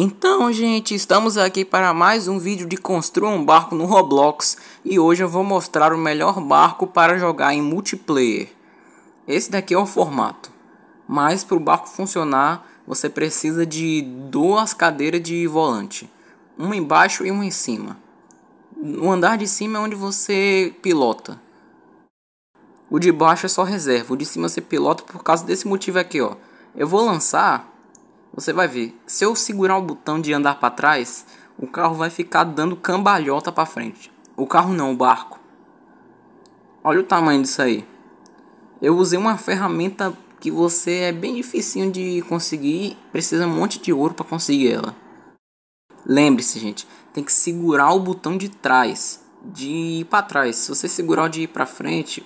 Então, gente, estamos aqui para mais um vídeo de construa um barco no Roblox e hoje eu vou mostrar o melhor barco para jogar em multiplayer. Esse daqui é o formato, mas para o barco funcionar você precisa de duas cadeiras de volante, uma embaixo e uma em cima. No andar de cima é onde você pilota. O de baixo é só reserva, o de cima você pilota por causa desse motivo aqui, ó. Eu vou lançar você vai ver, se eu segurar o botão de andar para trás, o carro vai ficar dando cambalhota para frente. O carro não, o barco. Olha o tamanho disso aí. Eu usei uma ferramenta que você é bem dificinho de conseguir, precisa um monte de ouro para conseguir ela. Lembre-se, gente, tem que segurar o botão de trás, de ir para trás. Se você segurar o de ir para frente,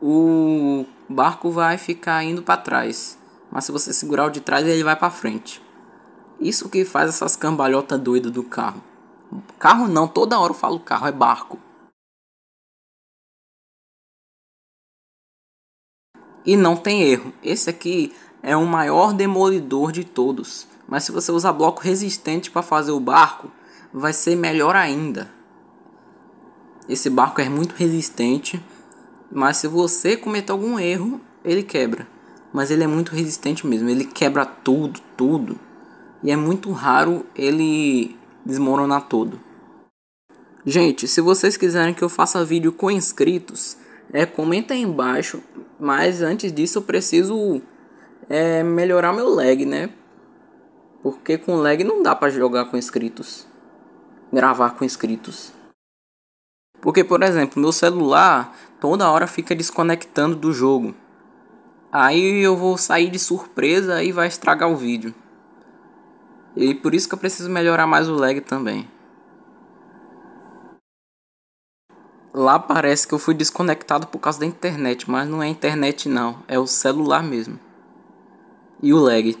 o barco vai ficar indo para trás mas se você segurar o de trás ele vai para frente. Isso que faz essas cambalhotas doidas do carro. Carro não, toda hora eu falo carro, é barco. E não tem erro. Esse aqui é o maior demolidor de todos. Mas se você usar bloco resistente para fazer o barco, vai ser melhor ainda. Esse barco é muito resistente, mas se você cometer algum erro, ele quebra. Mas ele é muito resistente mesmo, ele quebra tudo, tudo. E é muito raro ele desmoronar todo. Gente, se vocês quiserem que eu faça vídeo com inscritos, é, comenta aí embaixo. Mas antes disso eu preciso é, melhorar meu lag, né? Porque com lag não dá para jogar com inscritos. Gravar com inscritos. Porque, por exemplo, meu celular toda hora fica desconectando do jogo. Aí eu vou sair de surpresa e vai estragar o vídeo. E por isso que eu preciso melhorar mais o lag também. Lá parece que eu fui desconectado por causa da internet, mas não é internet não, é o celular mesmo. E o lag.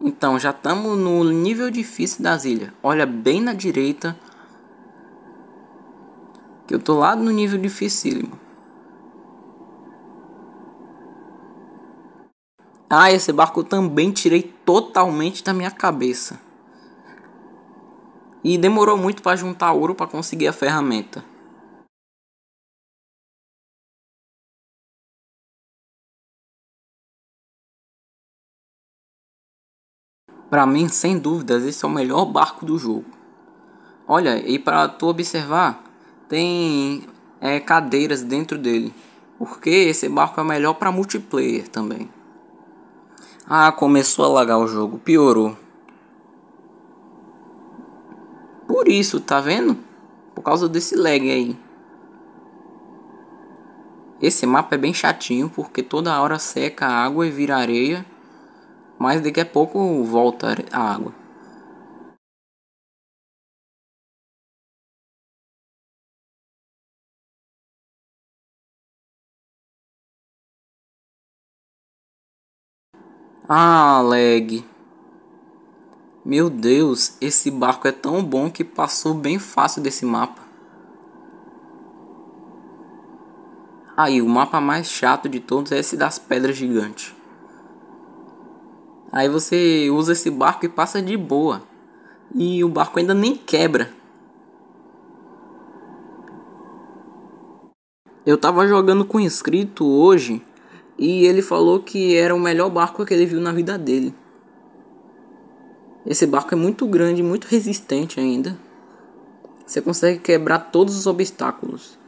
Então, já estamos no nível difícil das ilhas. Olha bem na direita. Que eu tô lá no nível dificílimo. Ah, esse barco eu também tirei totalmente da minha cabeça. E demorou muito para juntar ouro para conseguir a ferramenta. Para mim, sem dúvidas, esse é o melhor barco do jogo. Olha, e para tu observar, tem é, cadeiras dentro dele. Porque esse barco é melhor para multiplayer também. Ah, começou a lagar o jogo, piorou. Por isso, tá vendo? Por causa desse lag aí. Esse mapa é bem chatinho porque toda hora seca a água e vira areia, mas daqui a pouco volta a água. Ah, Leg. Meu Deus, esse barco é tão bom que passou bem fácil desse mapa. Aí, o mapa mais chato de todos é esse das pedras gigantes. Aí você usa esse barco e passa de boa. E o barco ainda nem quebra. Eu tava jogando com inscrito hoje e ele falou que era o melhor barco que ele viu na vida dele. Esse barco é muito grande, muito resistente ainda. Você consegue quebrar todos os obstáculos.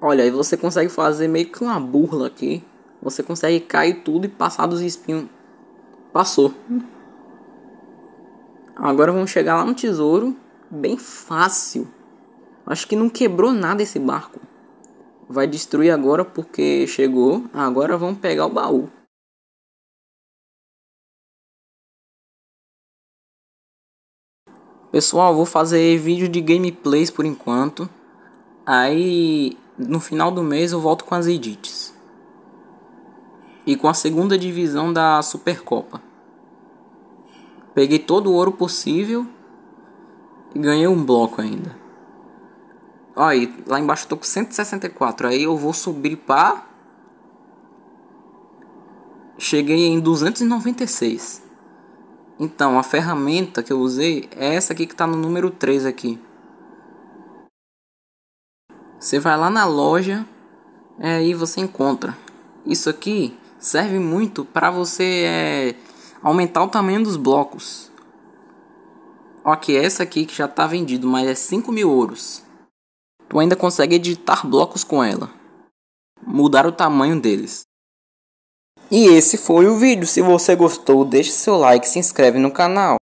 Olha, aí você consegue fazer meio que uma burla aqui. Você consegue cair tudo e passar dos espinhos. Passou. Agora vamos chegar lá no tesouro. Bem fácil. Acho que não quebrou nada esse barco vai destruir agora porque chegou, agora vamos pegar o baú. Pessoal, vou fazer vídeo de gameplays por enquanto. Aí no final do mês eu volto com as edits. E com a segunda divisão da Supercopa. Peguei todo o ouro possível e ganhei um bloco ainda. Aí, lá embaixo eu tô com 164. Aí eu vou subir para. Cheguei em 296. Então, a ferramenta que eu usei é essa aqui que está no número 3 aqui. Você vai lá na loja é, e você encontra. Isso aqui serve muito para você é, aumentar o tamanho dos blocos. ó é essa aqui que já está vendido, mas é 5 mil ouros tu ainda consegue editar blocos com ela, mudar o tamanho deles. E esse foi o vídeo. Se você gostou, deixe seu like, se inscreve no canal.